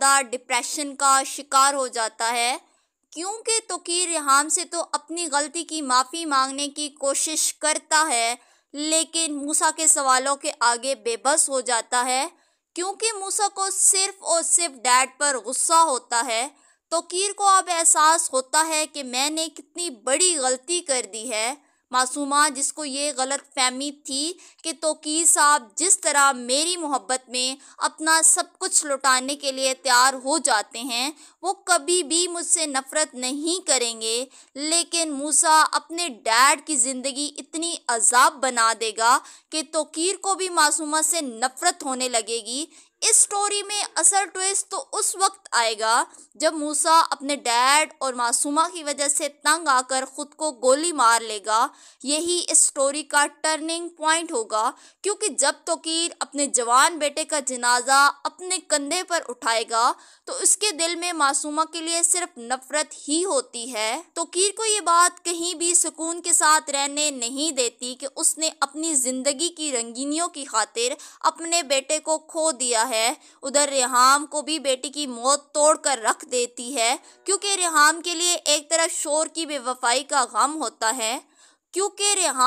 ज़्यादा डिप्रेशन का शिकार हो जाता है क्योंकि तोकीर रिहान से तो अपनी गलती की माफ़ी मांगने की कोशिश करता है लेकिन मूसा के सवालों के आगे बेबस हो जाता है क्योंकि मूसा को सिर्फ और सिर्फ डैड पर गुस्सा होता है तोकीर को अब एहसास होता है कि मैंने कितनी बड़ी गलती कर दी है मासूमा जिसको ये गलत फहमी थी कि तोकी साहब जिस तरह मेरी मोहब्बत में अपना सब कुछ लौटाने के लिए तैयार हो जाते हैं वो कभी भी मुझसे नफ़रत नहीं करेंगे लेकिन मूसा अपने डैड की ज़िंदगी इतनी अजाब बना देगा कि तोकीर को भी मासूमा से नफ़रत होने लगेगी इस स्टोरी में असल ट्विस्ट तो उस वक्त आएगा जब मूसा अपने डैड और मासूमा की वजह से तंग आकर ख़ुद को गोली मार लेगा यही इस स्टोरी का टर्निंग पॉइंट होगा क्योंकि जब तोकीर अपने जवान बेटे का जनाजा अपने कंधे पर उठाएगा तो उसके दिल में मासूमा के लिए सिर्फ नफ़रत ही होती है तोकीर को ये बात कहीं भी सुकून के साथ रहने नहीं देती कि उसने अपनी ज़िंदगी की रंगीनियों की खातिर अपने बेटे को खो दिया है उधर रेहाम को भी बेटी की मौत तोड़ कर रख देती है क्योंकि रेहाम के लिए एक तरफ शोर की बेवफाई का गम होता है क्योंकि रिहाम